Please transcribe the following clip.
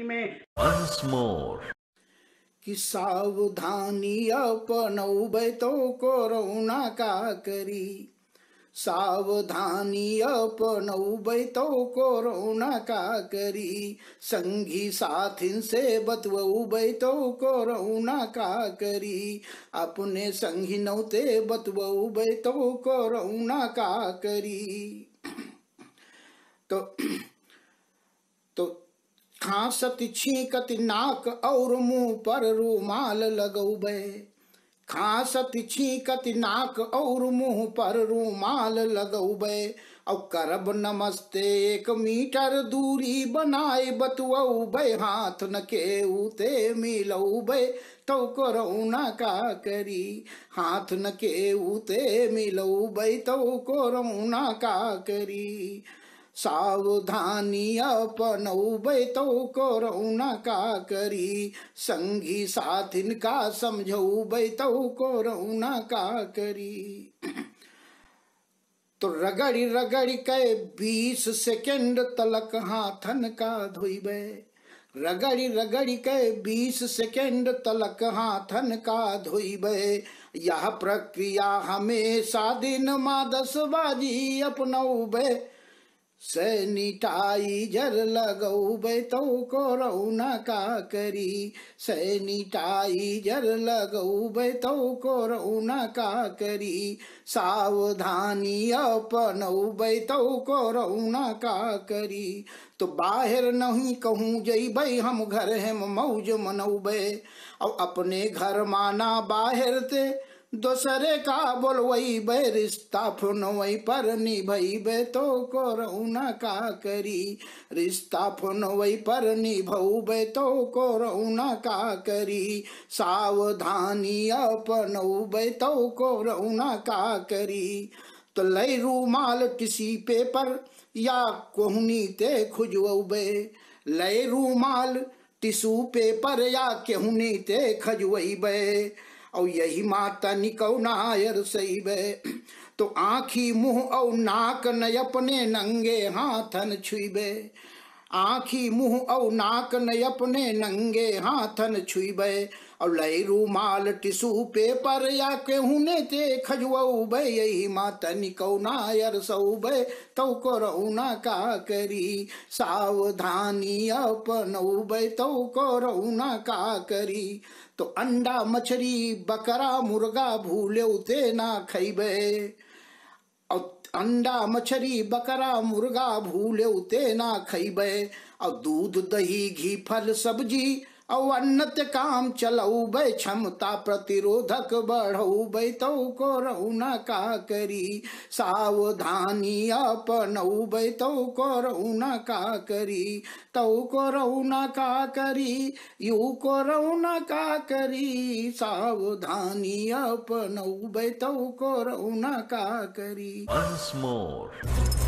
में कि सावधानी अपन तो कोरोना का करी सावधानी अपन तो कोरोना का करी संगी साथिन से बतवौबै तो कोरोना का करी अपने संगी नौते बतवौबै तो कोरोना का करी तो खांसत छींकत नाक और मुंह पर रूमाल लगौबे खांसत छींकत नाक और मुंह पर रूमाल लगौबे और करब नमस्ते एक मीटर दूरी बनाए बे हाथ न के उते मिलौबे तो कोरोना का करी हाथ न के उते बे तो कोरोना का करी सावधानी अपनऊ बैतौ तो करऊ न का करी संगी साथ इनका समझऊ बैतऊ तो करऊ न का करी तो रगड़ी रगड़ी के बीस सेकेंड तलक हाथन का धोइबे रगड़ी रगड़ी के बीस सेकेंड तलक हाथन का धोइबे यह प्रक्रिया हमेशा दिन माँ दस बाजी अपनौबे सैनिटाई जर लगऊ बैतऊ को रौना का करी सैनिटाई जर लगऊ बैतऊ को रौना का करी सावधानी अपनऊ बैतऊ को रौना का करी तो बाहर नहीं कहूँ जइबै हम घर हेम मौज मनौबे और अपने घर माना बाहर ते दोसरे का बोलवई रिश्ता वही पर निभई बे तो को रउना का करी रिश्ता फोन वही पर निभऊ बे तो को रउना का करी सावधानी अपनऊ बे तो को रउना का करी तो लय रूमाल किसी पेपर या कोहनी ते बे लय रूमाल टिशू पेपर या केहूनी ते खजवई बे और यही माता निकौ नायर सही बे तो आँखी मुंह और नाक न अपने नंगे हाथन छुबे आँखी मुंह और नाक न अपने नंगे हाथन छुबे लैरू रूमाल टिशू पेपर या केहू ने ते खजवऊ यही माता निकौ नायर तौ भय तो करऊ ना का करी सावधानी अपनऊ तौ तो करऊ ना का करी तो अंडा मछरी बकरा मुर्गा भूले उते ना खैबे अंडा मछली बकरा मुर्गा भूले उते ना खैबे और दूध दही घी फल सब्जी अवन्नत काम चलऊ भय क्षमता प्रतिरोधक बढ़ऊ भय तो को रहू न का करी सावधानी अपनऊ भय तो को रहू न का करी तौ को रहू न का करी यू को रहू न का करी सावधानी अपनऊ भय तो को रहू न का करी Once more.